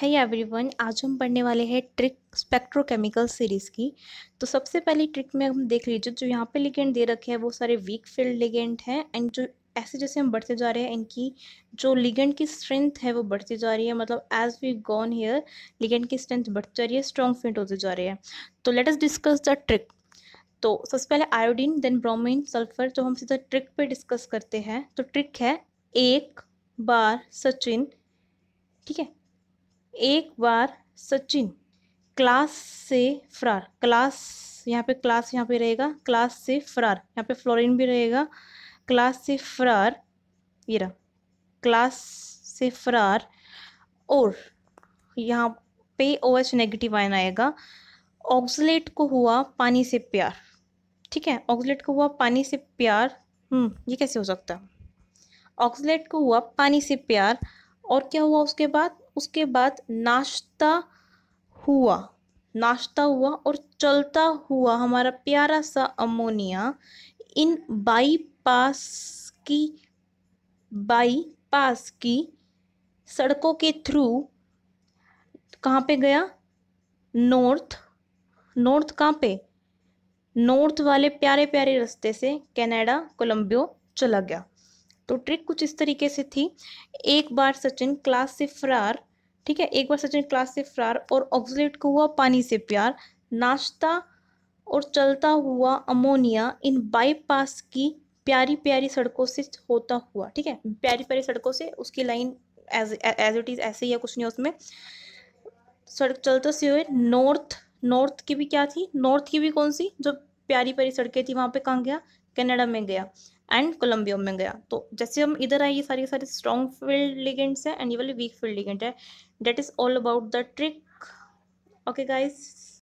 है एवरीवन आज हम पढ़ने वाले हैं ट्रिक स्पेक्ट्रोकेमिकल सीरीज़ की तो सबसे पहली ट्रिक में हम देख लीजिए जो यहाँ पे लिगेंड दे रखे हैं वो सारे वीक फील्ड लिगेंड हैं एंड जो ऐसे जैसे हम बढ़ते जा रहे हैं इनकी जो लिगेंड की स्ट्रेंथ है वो बढ़ती जा रही है मतलब as we gone here ligand की स्ट्रेंथ बढ़ती जा रही है स्ट्रॉन्ग फील्ड होते जा रहे हैं तो let us discuss the trick तो सबसे पहले आयोडीन देन ब्रोमीन सल्फर जो हम सीधा ट्रिक पर डिस्कस करते हैं तो ट्रिक है एक बार सचिन ठीक है एक बार सचिन क्लास से फरार क्लास यहाँ पे क्लास यहाँ पे रहेगा क्लास से फरार यहाँ पे फ्लोरिन भी रहेगा क्लास से फरार ये रहा क्लास से फरार और यहाँ पे ओ एच नेगेटिव आयन आएगा ऑक्सलेट को हुआ पानी से प्यार ठीक है ऑक्सलेट को हुआ पानी से प्यार हम्म, ये कैसे हो सकता है ऑक्सलेट को हुआ पानी से प्यार और क्या हुआ उसके बाद उसके बाद नाश्ता हुआ नाश्ता हुआ और चलता हुआ हमारा प्यारा सा अमोनिया इन बाईपास की बाईपास की सड़कों के थ्रू कहाँ पे गया नॉर्थ नॉर्थ कहाँ पे नॉर्थ वाले प्यारे प्यारे रास्ते से कनाडा कोलंबियो चला गया तो ट्रिक कुछ इस तरीके से थी एक बार सचिन क्लास से फरार ठीक है एक बार सचिन क्लास से फरार और ऑक्सलेट को हुआ पानी से प्यार नाश्ता और चलता हुआ अमोनिया इन बाईपास की प्यारी प्यारी सड़कों से होता हुआ ठीक है प्यारी प्यारी सड़कों से उसकी line as as it is ऐसे ही है कुछ नहीं उसमें सड़क चलते हुए नॉर्थ नॉर्थ की भी क्या थी नॉर्थ की भी कौन सी जो प्यारी प्यारी सड़कें थी वहाँ पे कहाँ गया कनाडा में गया एंड कोलम्बियो में गया तो जैसे हम इधर आए ये सारे सारे स्ट्रॉन्ग फील्ड लिगेंट्स हैं एंड ये वाले वीक फील्ड लिगेंट है that is all about the trick okay guys